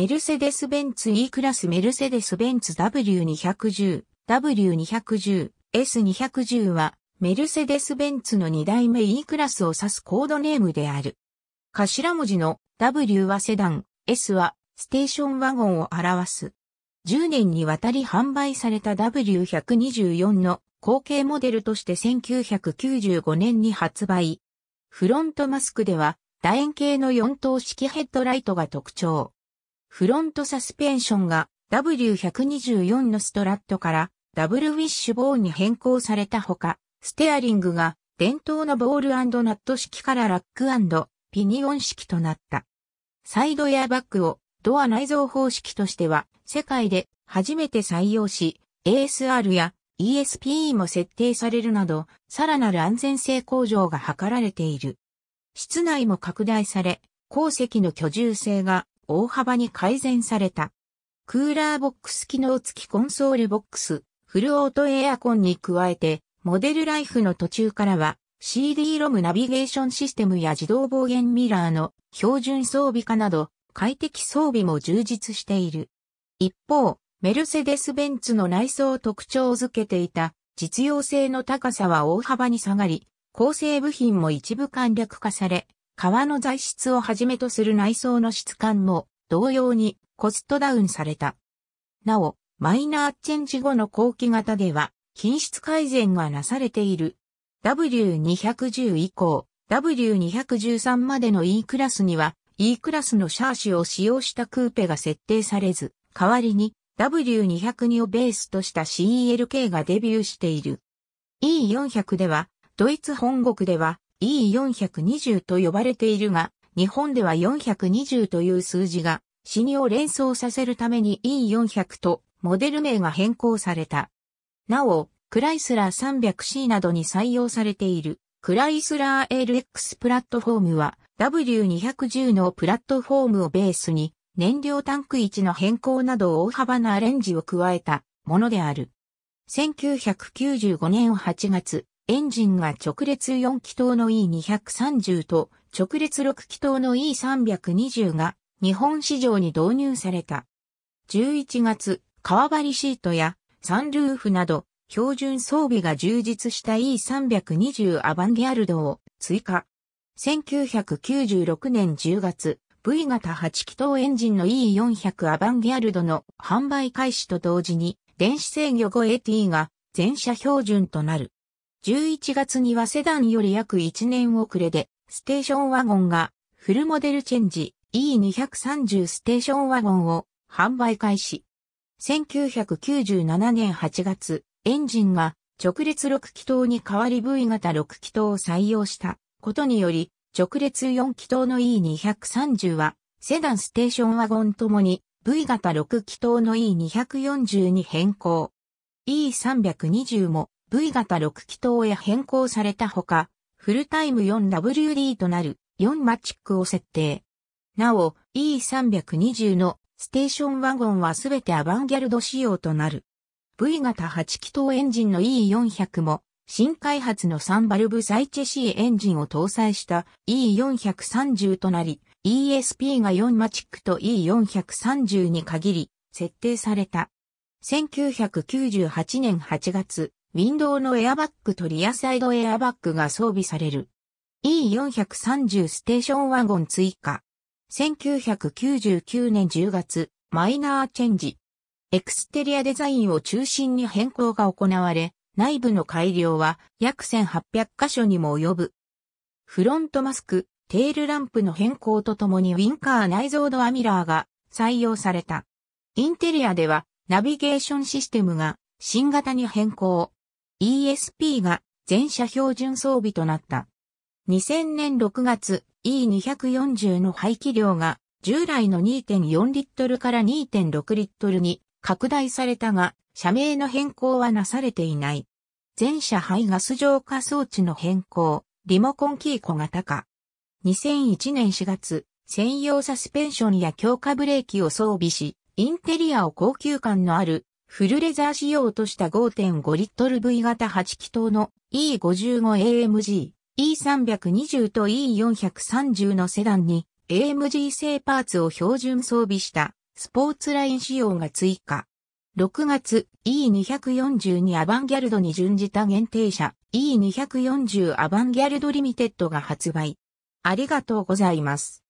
メルセデス・ベンツ E クラスメルセデス・ベンツ W210、W210、S210 は、メルセデス・ベンツの2代目 E クラスを指すコードネームである。頭文字の W はセダン、S はステーションワゴンを表す。10年にわたり販売された W124 の後継モデルとして1995年に発売。フロントマスクでは楕円形の4等式ヘッドライトが特徴。フロントサスペンションが W124 のストラットからダブルウィッシュボーンに変更されたほか、ステアリングが伝統のボールナット式からラックピニオン式となった。サイドエアバッグをドア内蔵方式としては世界で初めて採用し、ASR や ESPE も設定されるなど、さらなる安全性向上が図られている。室内も拡大され、鉱石の居住性が大幅に改善された。クーラーボックス機能付きコンソールボックス、フルオートエアコンに加えて、モデルライフの途中からは CD ロムナビゲーションシステムや自動防減ミラーの標準装備化など快適装備も充実している。一方、メルセデス・ベンツの内装を特徴づけていた実用性の高さは大幅に下がり、構成部品も一部簡略化され、革の材質をはじめとする内装の質感も同様にコストダウンされた。なお、マイナーチェンジ後の後期型では、品質改善がなされている。W210 以降、W213 までの E クラスには、E クラスのシャーシを使用したクーペが設定されず、代わりに W202 をベースとした CELK がデビューしている。E400 では、ドイツ本国では、E420 と呼ばれているが、日本では420という数字が、シニを連想させるために E400 とモデル名が変更された。なお、クライスラー 300C などに採用されているクライスラー LX プラットフォームは W210 のプラットフォームをベースに燃料タンク位置の変更など大幅なアレンジを加えたものである。1995年8月、エンジンが直列4気筒の E230 と直列6気筒の E320 が日本市場に導入された。11月、川張シートやサンルーフなど標準装備が充実した E320 アバンギャルドを追加。1996年10月、V 型8気筒エンジンの E400 アバンギャルドの販売開始と同時に電子制御後 AT が全車標準となる。11月にはセダンより約1年遅れで、ステーションワゴンがフルモデルチェンジ E230 ステーションワゴンを販売開始。1997年8月、エンジンが直列6気筒に代わり V 型6気筒を採用したことにより、直列4気筒の E230 は、セダンステーションワゴンともに V 型6気筒の E240 に変更。E320 も V 型6気筒へ変更されたほか、フルタイム 4WD となる4マチックを設定。なお、E320 のステーションワゴンはすべてアバンギャルド仕様となる。V 型8気筒エンジンの E400 も新開発の3バルブサイチェシーエンジンを搭載した E430 となり、ESP が4マチックと E430 に限り設定された。1998年8月、ウィンドウのエアバッグとリアサイドエアバッグが装備される。E430 ステーションワゴン追加。1999年10月、マイナーチェンジ。エクステリアデザインを中心に変更が行われ、内部の改良は約1800箇所にも及ぶ。フロントマスク、テールランプの変更とともにウィンカー内蔵ドアミラーが採用された。インテリアではナビゲーションシステムが新型に変更。ESP が全車標準装備となった。2000年6月 E240 の排気量が従来の2.4リットルから2.6リットルに拡大されたが、社名の変更はなされていない。全車排ガス浄化装置の変更、リモコンキー小型化。2001年4月、専用サスペンションや強化ブレーキを装備し、インテリアを高級感のあるフルレザー仕様とした5.5リットル V 型8気筒の E55AMG、E320 と E430 のセダンに AMG 製パーツを標準装備したスポーツライン仕様が追加。6月 E242 アバンギャルドに準じた限定車 E240 アバンギャルドリミテッドが発売。ありがとうございます。